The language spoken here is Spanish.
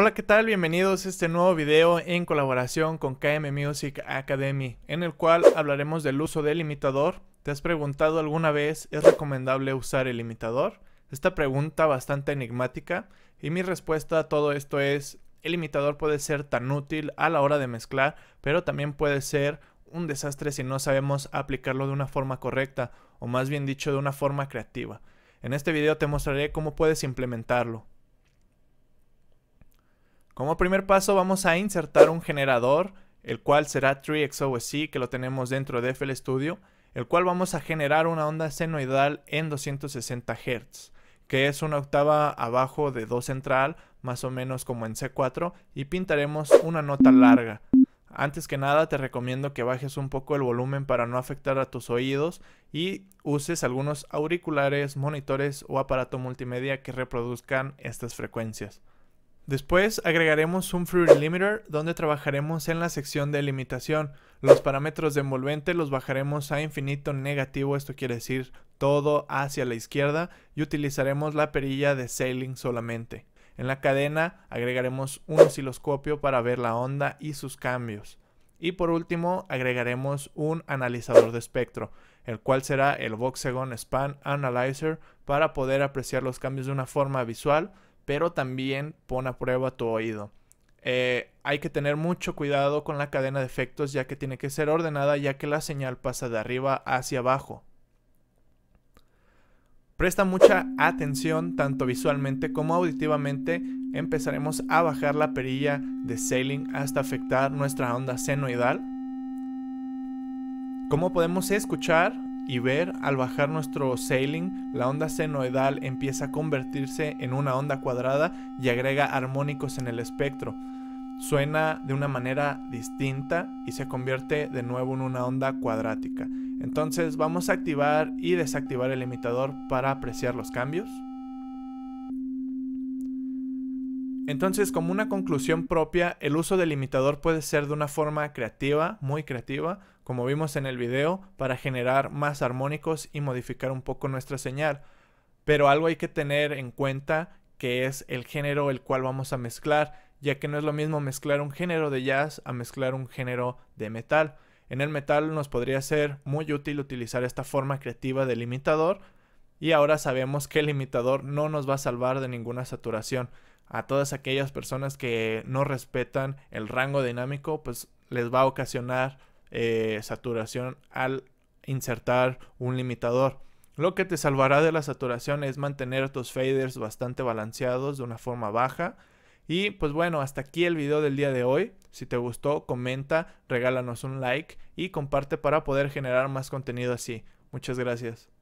Hola, ¿qué tal? Bienvenidos a este nuevo video en colaboración con KM Music Academy, en el cual hablaremos del uso del imitador ¿Te has preguntado alguna vez, es recomendable usar el imitador? Esta pregunta bastante enigmática y mi respuesta a todo esto es, el imitador puede ser tan útil a la hora de mezclar, pero también puede ser un desastre si no sabemos aplicarlo de una forma correcta, o más bien dicho, de una forma creativa. En este video te mostraré cómo puedes implementarlo. Como primer paso vamos a insertar un generador, el cual será 3XOSC, que lo tenemos dentro de FL Studio, el cual vamos a generar una onda senoidal en 260 Hz, que es una octava abajo de Do central, más o menos como en C4, y pintaremos una nota larga. Antes que nada te recomiendo que bajes un poco el volumen para no afectar a tus oídos y uses algunos auriculares, monitores o aparato multimedia que reproduzcan estas frecuencias. Después agregaremos un Fruit Limiter donde trabajaremos en la sección de limitación. Los parámetros de envolvente los bajaremos a infinito negativo, esto quiere decir todo hacia la izquierda y utilizaremos la perilla de sailing solamente. En la cadena agregaremos un osciloscopio para ver la onda y sus cambios. Y por último agregaremos un analizador de espectro, el cual será el Voxagon Span Analyzer para poder apreciar los cambios de una forma visual pero también pon a prueba tu oído. Eh, hay que tener mucho cuidado con la cadena de efectos ya que tiene que ser ordenada ya que la señal pasa de arriba hacia abajo. Presta mucha atención tanto visualmente como auditivamente. Empezaremos a bajar la perilla de sailing hasta afectar nuestra onda senoidal. Como podemos escuchar, y ver al bajar nuestro sailing, la onda senoidal empieza a convertirse en una onda cuadrada y agrega armónicos en el espectro. Suena de una manera distinta y se convierte de nuevo en una onda cuadrática. Entonces vamos a activar y desactivar el imitador para apreciar los cambios. Entonces, como una conclusión propia, el uso del limitador puede ser de una forma creativa, muy creativa, como vimos en el video, para generar más armónicos y modificar un poco nuestra señal. Pero algo hay que tener en cuenta que es el género el cual vamos a mezclar, ya que no es lo mismo mezclar un género de jazz a mezclar un género de metal. En el metal nos podría ser muy útil utilizar esta forma creativa del limitador y ahora sabemos que el limitador no nos va a salvar de ninguna saturación a todas aquellas personas que no respetan el rango dinámico, pues les va a ocasionar eh, saturación al insertar un limitador. Lo que te salvará de la saturación es mantener tus faders bastante balanceados de una forma baja. Y pues bueno, hasta aquí el video del día de hoy. Si te gustó, comenta, regálanos un like y comparte para poder generar más contenido así. Muchas gracias.